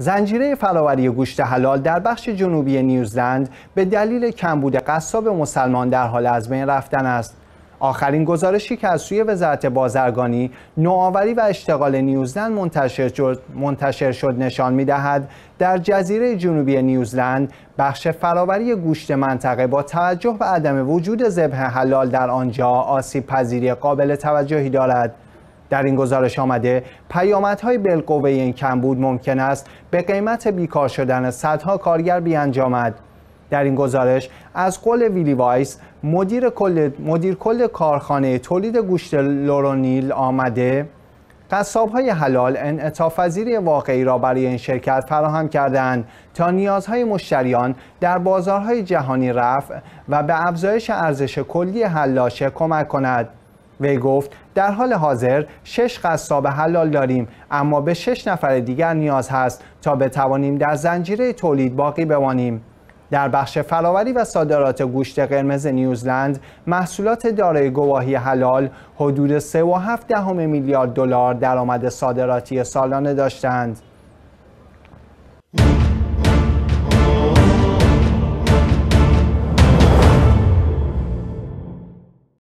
زنجیره فراوری گوشت حلال در بخش جنوبی نیوزلند به دلیل کمبود قصاب مسلمان در حال از بین رفتن است آخرین گزارشی که از سوی وزارت بازرگانی نوآوری و اشتغال نیوزلند منتشر شد, منتشر شد نشان می دهد در جزیره جنوبی نیوزلند بخش فراوری گوشت منطقه با توجه به عدم وجود ذبح حلال در آنجا آسیب پذیری قابل توجهی دارد در این گزارش آمده پیامدهای بالقوه این کمبود ممکن است به قیمت بیکار شدن صدها کارگر بیانجامد در این گزارش از قول ویلی وایس مدیر کل, مدیر کل کارخانه تولید گوشت لورونیل آمده قصاب های حلال انعطافپذیری واقعی را برای این شرکت فراهم کردند تا نیازهای مشتریان در بازارهای جهانی رفع و به افزایش ارزش کلی حلاشه کمک کند وی گفت در حال حاضر شش قصاب حلال داریم اما به شش نفر دیگر نیاز هست تا بتوانیم در زنجیره تولید باقی بمانیم در بخش فراوری و صادرات گوشت قرمز نیوزلند محصولات دارای گواهی حلال حدود 3.7 میلیارد دلار درآمد صادراتی سالانه داشتند